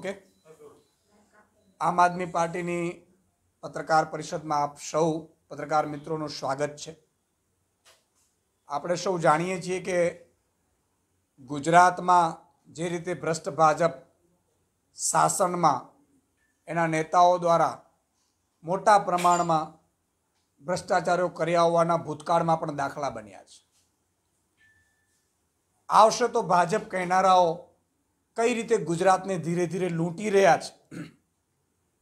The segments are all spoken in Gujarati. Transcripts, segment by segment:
ઓકે આમ આદમી પાર્ટીની પત્રકાર પરિષદમાં આપ સૌ પત્રકાર મિત્રોનું સ્વાગત છે આપણે સૌ જાણીએ છીએ કે ગુજરાતમાં જે રીતે ભ્રષ્ટ ભાજપ શાસનમાં એના નેતાઓ દ્વારા મોટા પ્રમાણમાં ભ્રષ્ટાચારો કર્યા હોવાના ભૂતકાળમાં પણ દાખલા બન્યા છે આવશે તો ભાજપ કહેનારાઓ કઈ રીતે ગુજરાતને ધીરે ધીરે લૂંટી રહ્યા છે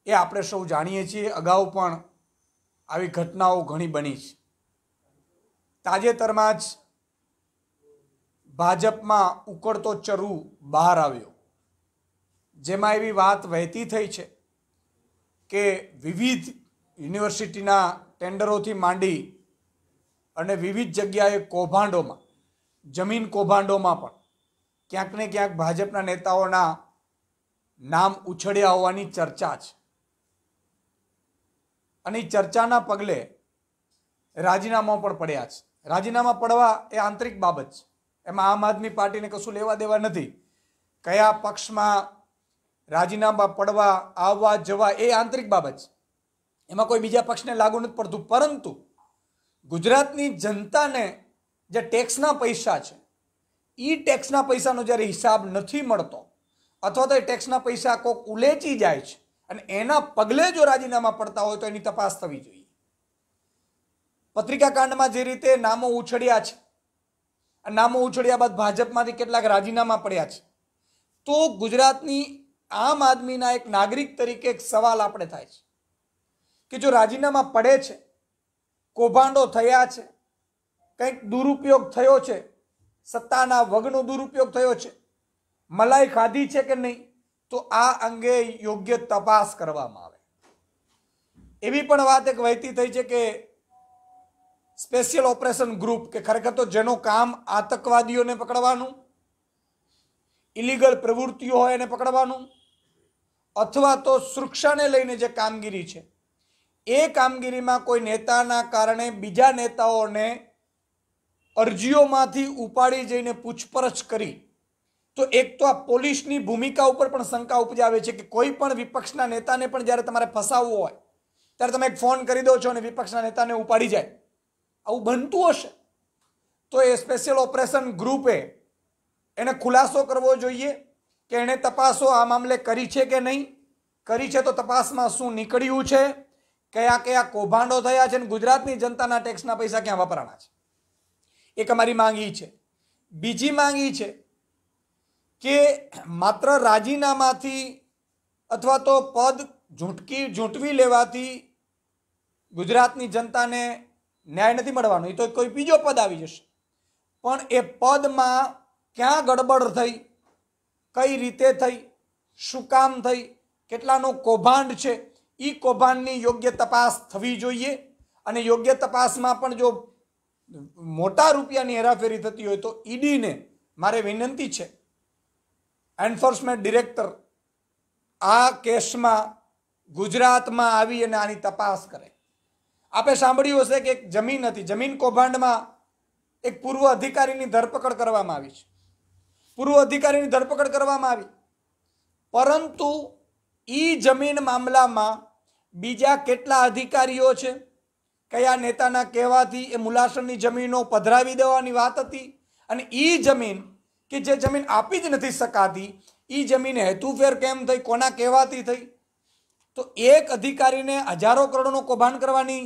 એ આપણે સૌ જાણીએ છીએ અગાઉ પણ આવી ઘટનાઓ ઘણી બની છે તાજેતરમાં જ ભાજપમાં ઉકળતો ચરુ બહાર આવ્યો જેમાં એવી વાત વહેતી થઈ છે કે વિવિધ યુનિવર્સિટીના ટેન્ડરોથી માંડી અને વિવિધ જગ્યાએ કૌભાંડોમાં જમીન કૌભાંડોમાં પણ ક્યાંક ને ક્યાંક ભાજપના નેતાઓના નામ ઉછળ્યા હોવાની ચર્ચા છે અને ચર્ચાના પગલે રાજીનામા પણ પડ્યા છે રાજીનામા પડવા એ આંતરિક બાબત છે એમાં આમ આદમી પાર્ટીને કશું લેવા દેવા નથી કયા પક્ષમાં રાજીનામા પડવા આવવા જવા એ આંતરિક બાબત છે એમાં કોઈ બીજા પક્ષને લાગુ નથી પડતું પરંતુ ગુજરાતની જનતાને જે ટેક્સના પૈસા છે એ ટેક્સના પૈસાનો જ્યારે હિસાબ નથી મળતો અથવા તો એ ટેક્સના પૈસા કોક ઉલેચી જાય છે અને એના પગલે જો રાજીનામા પડતા હોય તો એની તપાસ થવી જોઈએ પત્રિકા કાંડમાં જે રીતે નામો ઉછળ્યા છે આ નામો ઉછળ્યા બાદ ભાજપમાંથી કેટલાક રાજીનામા પડ્યા છે તો ગુજરાતની આમ આદમીના એક નાગરિક તરીકે એક સવાલ આપણે થાય છે કે જો રાજીનામા પડે છે કૌભાંડો થયા છે કંઈક દુરુપયોગ થયો છે સત્તાના વગનો દુરુપયોગ થયો છે મલાઈ ખાધી છે કે નહીં તો આ અંગે યોગ્ય તપાસ કરવામાં આવે એવી પણ વાત એક વહેતી થઈ છે કે સ્પેશિયલ ઓપરેશન ગ્રુપ કે ખરેખર તો જેનું કામ આતંકવાદીઓને પકડવાનું ઇલીગલ પ્રવૃત્તિઓ હોય એને પકડવાનું અથવા તો સુરક્ષાને લઈને જે કામગીરી છે એ કામગીરીમાં કોઈ નેતાના કારણે બીજા નેતાઓને અરજીઓમાંથી ઉપાડી જઈને પૂછપરછ કરી તો એક તો આ પોલીસની ભૂમિકા ઉપર પણ શંકા ઉપજાવે છે કે કોઈ પણ વિપક્ષના નેતાને પણ જ્યારે તમારે ફસાવવો હોય ત્યારે તમે એક ફોન કરી દો છો અને વિપક્ષના નેતાને ઉપાડી જાય આવું બનતું હશે તો એ સ્પેશિયલ ઓપરેશન ગ્રુપે એને ખુલાસો કરવો જોઈએ કે એણે તપાસો આ મામલે કરી છે કે નહીં કરી છે તો તપાસમાં શું નીકળ્યું છે કયા કયા કૌભાંડો થયા છે અને ગુજરાતની જનતાના ટેક્સના પૈસા ક્યાં વપરાણા છે એક અમારી માંગ છે બીજી માંગ છે કે માત્ર રાજીનામાથી અથવા તો પદ ઝૂંટકી ઝૂંટવી લેવાથી ગુજરાતની જનતાને ન્યાય નથી મળવાનો એ તો કોઈ બીજો પદ આવી જશે પણ એ પદમાં ક્યાં ગડબડ થઈ કઈ રીતે થઈ શું કામ થઈ કેટલાનો કૌભાંડ છે એ કૌભાંડની યોગ્ય તપાસ થવી જોઈએ અને યોગ્ય તપાસમાં પણ જો મોટા રૂપિયાની હેરાફેરી થતી હોય તો ઈડીને મારે વિનંતી છે એન્ફોર્સમેન્ટ ડિરેક્ટર આ કેસમાં ગુજરાતમાં આવી અને આની તપાસ કરે આપણે સાંભળ્યું હશે કે એક જમીન હતી જમીન કૌભાંડમાં એક પૂર્વ અધિકારીની ધરપકડ કરવામાં આવી છે પૂર્વ અધિકારીની ધરપકડ કરવામાં આવી પરંતુ ઈ જમીન મામલામાં બીજા કેટલા અધિકારીઓ છે કયા નેતાના કહેવાથી એ મુલાસણની જમીનો પધરાવી દેવાની વાત હતી અને એ જમીન કે જે જમીન આપી જ નથી શકાતી એ જમીન હેતુફેર કેમ થઈ કોના કહેવાથી થઈ તો એક અધિકારીને હજારો કરોડનો કૌભાંડ કરવાની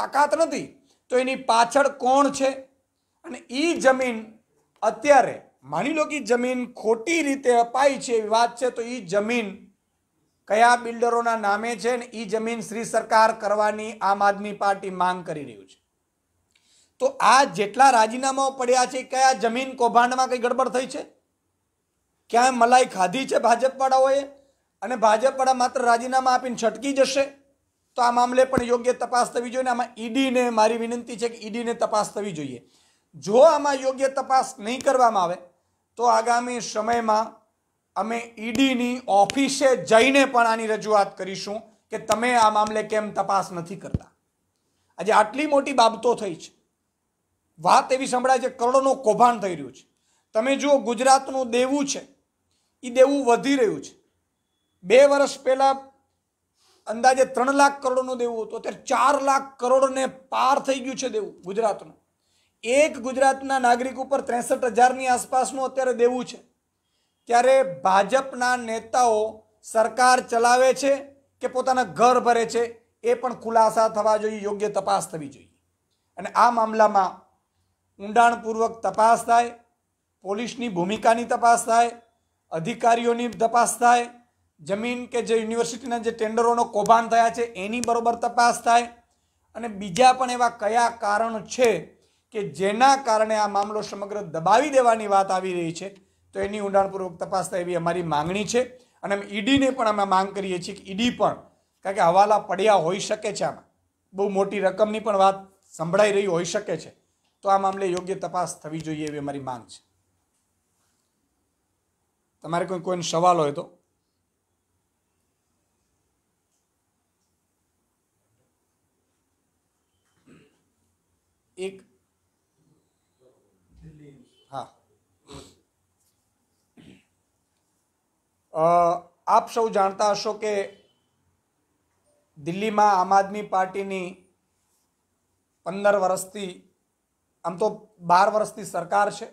તાકાત નથી તો એની પાછળ કોણ છે અને એ જમીન અત્યારે માની લો કે જમીન ખોટી રીતે અપાઈ છે એવી વાત છે તો એ જમીન કયા બિલ્ડરોના નામે છે ને એ જમીન શ્રી સરકાર કરવાની આમ આદમી પાર્ટી માંગ કરી રહ્યું છે તો આ જેટલા રાજીનામાઓ પડ્યા છે કયા જમીન કૌભાંડમાં કંઈ ગડબડ થઈ છે ક્યાંય મલાઈ ખાધી છે ભાજપવાળાઓએ અને ભાજપવાળા માત્ર રાજીનામા આપીને છટકી જશે તો આ મામલે પણ યોગ્ય તપાસ થવી જોઈએ આમાં ઈડીને મારી વિનંતી છે કે ઈડીને તપાસ થવી જોઈએ જો આમાં યોગ્ય તપાસ નહીં કરવામાં આવે તો આગામી સમયમાં અમે ઈડીની ઓફિસે જઈને પણ આની રજૂઆત કરીશું કે તમે આ મામલે કેમ તપાસ નથી કરતા આજે આટલી મોટી બાબતો થઈ છે વાત એવી સંભળાય છે કરોડોનો કૌભાંડ થઈ રહ્યું છે તમે જુઓ ગુજરાતનું દેવું છે એ દેવું વધી રહ્યું છે બે વર્ષ પહેલાં અંદાજે ત્રણ લાખ કરોડનું દેવું હતું અત્યારે ચાર લાખ કરોડને પાર થઈ ગયું છે દેવું ગુજરાતનું એક ગુજરાતના નાગરિક ઉપર ત્રેસઠ હજારની આસપાસનું અત્યારે દેવું છે ત્યારે ભાજપના નેતાઓ સરકાર ચલાવે છે કે પોતાના ઘર ભરે છે એ પણ ખુલાસા થવા જોઈએ યોગ્ય તપાસ થવી જોઈએ અને આ મામલામાં ઊંડાણપૂર્વક તપાસ થાય પોલીસની ભૂમિકાની તપાસ થાય અધિકારીઓની તપાસ થાય જમીન કે જે યુનિવર્સિટીના જે ટેન્ડરોનો કૌભાંડ થયા છે એની બરોબર તપાસ થાય અને બીજા પણ એવા કયા કારણ છે કે જેના કારણે આ મામલો સમગ્ર દબાવી દેવાની વાત આવી રહી છે તો એની ઊંડાણપૂર્વક તપાસ થાય એવી અમારી માંગણી છે અને અમે ઈડીને પણ અમે માંગ કરીએ છીએ કે ઈડી પણ કારણ કે હવાલા પડ્યા હોઈ શકે છે આમાં બહુ મોટી રકમની પણ વાત સંભળાઈ રહી હોઈ શકે છે તો આ મામલે યોગ્ય તપાસ થવી જોઈએ એવી અમારી માંગ છે તમારે કોઈ કોઈને સવાલ હોય તો એક આપ સૌ જાણતા હશો કે દિલ્હીમાં આમ આદમી પાર્ટીની પંદર વર્ષથી આમ તો બાર વર્ષથી સરકાર છે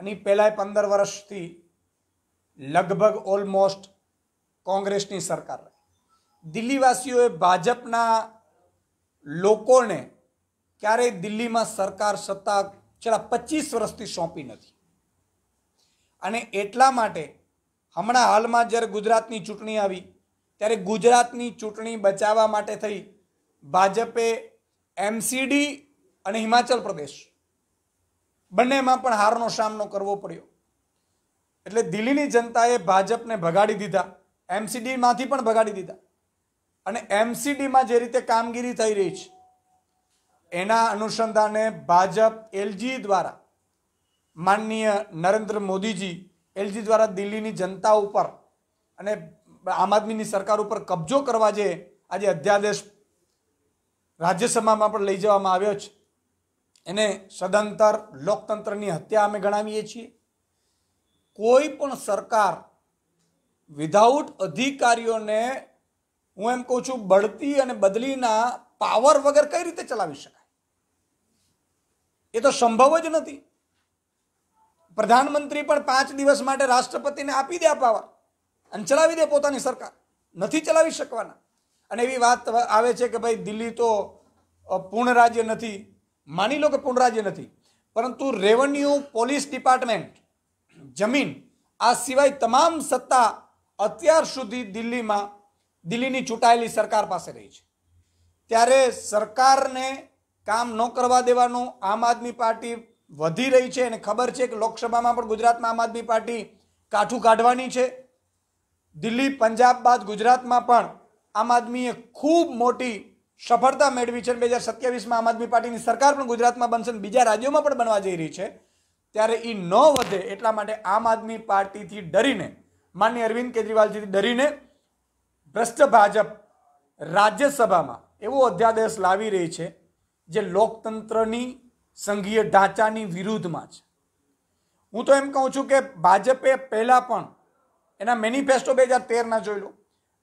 અને પહેલાંય પંદર વર્ષથી લગભગ ઓલમોસ્ટ કોંગ્રેસની સરકાર રહી દિલ્હીવાસીઓએ ભાજપના લોકોને ક્યારેય દિલ્હીમાં સરકાર સત્તા છેલ્લા પચીસ વર્ષથી સોંપી નથી અને એટલા માટે હમણાં હાલમાં જ્યારે ગુજરાતની ચૂંટણી આવી ત્યારે ગુજરાતની ચૂંટણી બચાવવા માટે થઈ ભાજપે એમસીડી અને હિમાચલ પ્રદેશ બંનેમાં પણ હારનો સામનો કરવો પડ્યો એટલે દિલ્હીની જનતાએ ભાજપને ભગાડી દીધા એમસીડીમાંથી પણ ભગાડી દીધા અને એમસીડીમાં જે રીતે કામગીરી થઈ રહી છે એના અનુસંધાને ભાજપ એલજી દ્વારા માનનીય નરેન્દ્ર મોદીજી એલજી દ્વારા દિલ્હીની જનતા ઉપર અને આમ આદમીની સરકાર ઉપર કબજો કરવા જે આજે અધ્યાદેશ રાજ્યસભામાં પણ લઈ જવામાં આવ્યો છે એને સદંતર લોકતંત્રની હત્યા અમે ગણાવીએ છીએ કોઈ પણ સરકાર વિધાઉટ અધિકારીઓને હું એમ કહું છું બઢતી અને બદલીના પાવર વગર કઈ રીતે ચલાવી શકાય એ તો સંભવ જ નથી પ્રધાનમંત્રી પણ પાંચ દિવસ માટે રાષ્ટ્રપતિને આપી દે અપાવવા અને ચલાવી દે પોતાની સરકાર નથી ચલાવી શકવાના અને એવી વાત આવે છે કે ભાઈ દિલ્હી તો પૂર્ણ રાજ્ય નથી માની લો કે પૂર્ણ રાજ્ય નથી પરંતુ રેવન્યુ પોલીસ ડિપાર્ટમેન્ટ જમીન આ સિવાય તમામ સત્તા અત્યાર સુધી દિલ્હીમાં દિલ્હીની ચૂંટાયેલી સરકાર પાસે રહી છે ત્યારે સરકારને કામ ન કરવા દેવાનું આમ આદમી પાર્ટી વધી રહી છે અને ખબર છે કે લોકસભામાં પણ ગુજરાતમાં આમ આદમી પાર્ટી કાઠું કાઢવાની છે દિલ્હી પંજાબ બાદ ગુજરાતમાં પણ આમ આદમીએ ખૂબ મોટી સફળતા મેળવી છે બે હજાર સત્યાવીસમાં આમ આદમી પાર્ટીની સરકાર પણ ગુજરાતમાં બનશે અને બીજા રાજ્યોમાં પણ બનવા જઈ રહી છે ત્યારે એ ન વધે એટલા માટે આમ આદમી પાર્ટીથી ડરીને માન્ય અરવિંદ કેજરીવાલજીથી ડરીને ભ્રષ્ટ ભાજપ રાજ્યસભામાં એવો અધ્યાદેશ લાવી રહી છે જે લોકતંત્રની સંઘીય ઢાંચાની વિરુદ્ધમાં છે હું તો એમ કહું છું કે ભાજપે પહેલાં પણ એના મેનિફેસ્ટો બે હજાર તેરના જોઈ લો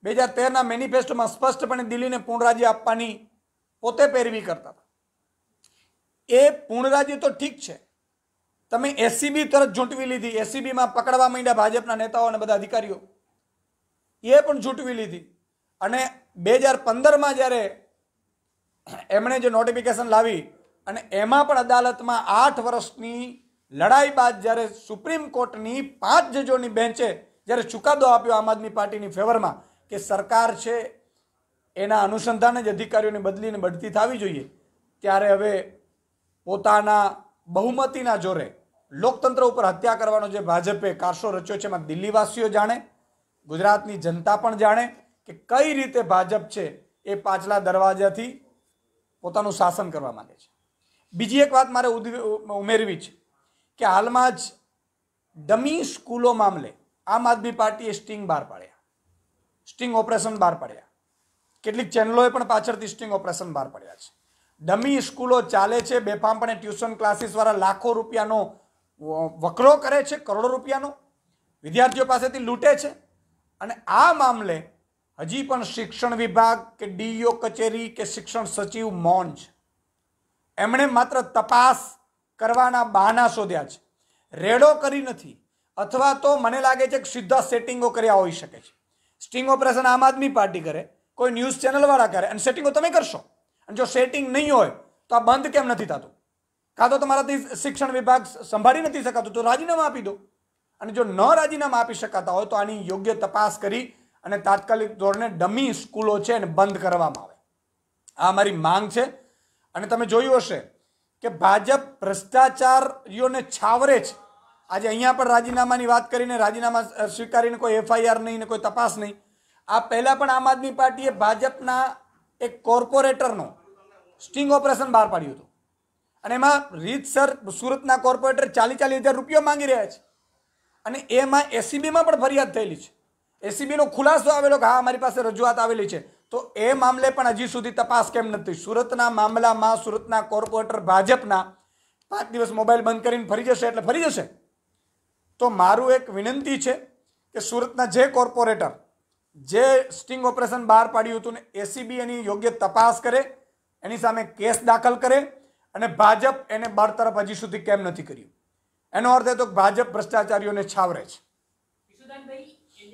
બે હજાર તેરના મેનિફેસ્ટોમાં સ્પષ્ટપણે દિલ્હીને પૂર્ણરાજ્ય આપવાની પોતે પેરવી કરતા હતા એ પૂર્ણરાજ્ય તો ઠીક છે તમે એસીબી તરત ઝૂંટવી લીધી એસીબીમાં પકડવા માંડ્યા ભાજપના નેતાઓ અને બધા અધિકારીઓ એ પણ ઝૂંટવી લીધી અને બે હજાર પંદરમાં જ્યારે એમણે જે નોટિફિકેશન લાવી અને એમાં પણ અદાલતમાં આઠ વર્ષની લડાઈ બાદ જ્યારે સુપ્રીમ કોર્ટની પાંચ જજોની બેન્ચે જ્યારે ચુકાદો આપ્યો આમ આદમી પાર્ટીની ફેવરમાં કે સરકાર છે એના અનુસંધાને જ અધિકારીઓને બદલીને બઢતી થવી જોઈએ ત્યારે હવે પોતાના બહુમતીના જોરે લોકતંત્ર ઉપર હત્યા કરવાનો જે ભાજપે કારસો રચ્યો છે એમાં દિલ્હીવાસીઓ જાણે ગુજરાતની જનતા પણ જાણે કે કઈ રીતે ભાજપ છે એ પાછલા દરવાજાથી પોતાનું શાસન કરવા માંગે છે બીજી એક વાત મારે ઉમેરવી છે કે હાલમાં જ ડમી સ્કૂલો મામલે આમ આદમી પાર્ટીએ સ્ટિંગ બહાર પાડ્યા સ્ટિંગ ઓપરેશન બહાર પાડ્યા કેટલીક ચેનલોએ પણ પાછળથી સ્ટિંગ ઓપરેશન બહાર પાડ્યા છે ડમી સ્કૂલો ચાલે છે બેફામપણે ટ્યુશન ક્લાસીસવાળા લાખો રૂપિયાનો વકરો કરે છે કરોડો રૂપિયાનો વિદ્યાર્થીઓ પાસેથી લૂંટે છે અને આ મામલે હજી પણ શિક્ષણ વિભાગ કે ડીઈઓ કચેરી કે શિક્ષણ સચિવ મૌન છે એમણે માત્ર તપાસ કરવાના બહાના શોધ્યા છે રેડો કરી નથી અથવા તો મને લાગે છે કે સીધા સેટિંગો કર્યા હોઈ શકે છે સ્ટિંગ ઓપરેશન આમ આદમી પાર્ટી કરે કોઈ ન્યૂઝ ચેનલવાળા કરે અને સેટિંગો તમે કરશો અને જો સેટિંગ નહીં હોય તો આ બંધ કેમ નથી થતું કાં તો તમારાથી શિક્ષણ વિભાગ સંભાળી નથી શકાતું તો રાજીનામા આપી દો અને જો ન રાજીનામા આપી શકાતા હોય તો આની યોગ્ય તપાસ કરી અને તાત્કાલિક ધોરણે ડમી સ્કૂલો છે એને બંધ કરવામાં આવે આ મારી માંગ છે અને તમે જોયું હશે કે ભાજપ ભ્રષ્ટાચારીઓને છાવરે છે આજે અહીંયા પણ રાજીનામાની વાત કરીને રાજીનામા સ્વીકારીને કોઈ એફઆઈઆર નહીં ને કોઈ તપાસ નહીં આ પહેલાં પણ આમ આદમી પાર્ટીએ ભાજપના એક કોર્પોરેટરનો સ્ટિંગ ઓપરેશન બહાર પાડ્યું હતું અને એમાં રીતસર સુરતના કોર્પોરેટર ચાલીસ ચાલીસ હજાર રૂપિયા માંગી રહ્યા છે અને એમાં એસીબીમાં પણ ફરિયાદ થયેલી છે એસીબીનો ખુલાસો આવેલો કે હા અમારી પાસે રજૂઆત આવેલી છે તો એ મામલે પણ હજી સુધી તપાસ કેમ નથી સુરતના મામલામાં સુરતના કોર્પોરેટર ભાજપના પાંચ દિવસ મોબાઈલ બંધ કરીને ફરી જશે એટલે ફરી જશે તો મારું એક વિનંતી છે કે સુરતના જે કોર્પોરેટર જે સ્ટિંગ ઓપરેશન બહાર પાડ્યું હતું ને એસીબી એની યોગ્ય તપાસ કરે એની સામે કેસ દાખલ કરે અને ભાજપ એને તરફ હજી સુધી કેમ નથી કર્યું એનો અર્થ એ તો ભાજપ ભ્રષ્ટાચારીઓને છાવરે છે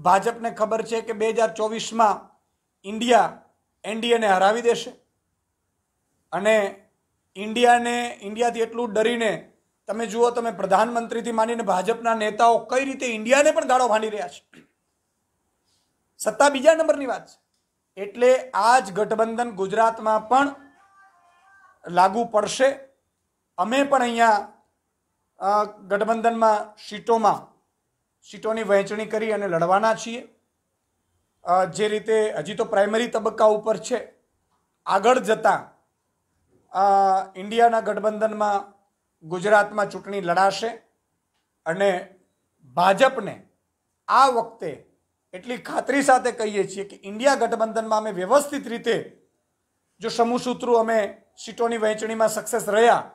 ભાજપને ખબર છે કે બે હજાર ચોવીસમાં ઇન્ડિયા એનડીએને હરાવી દેશે અને ઇન્ડિયાને ઇન્ડિયાથી એટલું ડરીને તમે જુઓ તમે પ્રધાનમંત્રીથી માંડીને ભાજપના નેતાઓ કઈ રીતે ઇન્ડિયાને પણ દાડો ભાંડી રહ્યા છે સત્તા બીજા નંબરની વાત છે એટલે આ જ ગઠબંધન ગુજરાતમાં પણ લાગુ પડશે અમે પણ અહીંયા ગઠબંધનમાં સીટોમાં સીટોની વહેંચણી કરી અને લડવાના છીએ જે રીતે હજી તો પ્રાઇમરી તબક્કા ઉપર છે આગળ જતાં ઇન્ડિયાના ગઠબંધનમાં ગુજરાતમાં ચૂંટણી લડાશે અને ભાજપને આ વખતે એટલી ખાતરી સાથે કહીએ છીએ કે ઇન્ડિયા ગઠબંધનમાં અમે વ્યવસ્થિત રીતે જો સમૂહ સૂત્રો અમે સીટોની વહેંચણીમાં સક્સેસ રહ્યા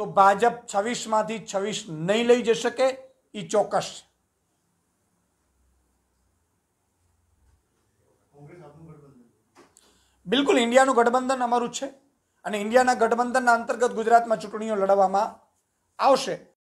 તો ભાજપ છવ્વીસમાંથી છવ્વીસ નહીં લઈ જઈ શકે એ ચોક્કસ છે બિલકુલ ઇન્ડિયાનું ગઠબંધન અમારું છે અને ઇન્ડિયાના ગઠબંધનના અંતર્ગત ગુજરાતમાં ચૂંટણીઓ લડવામાં આવશે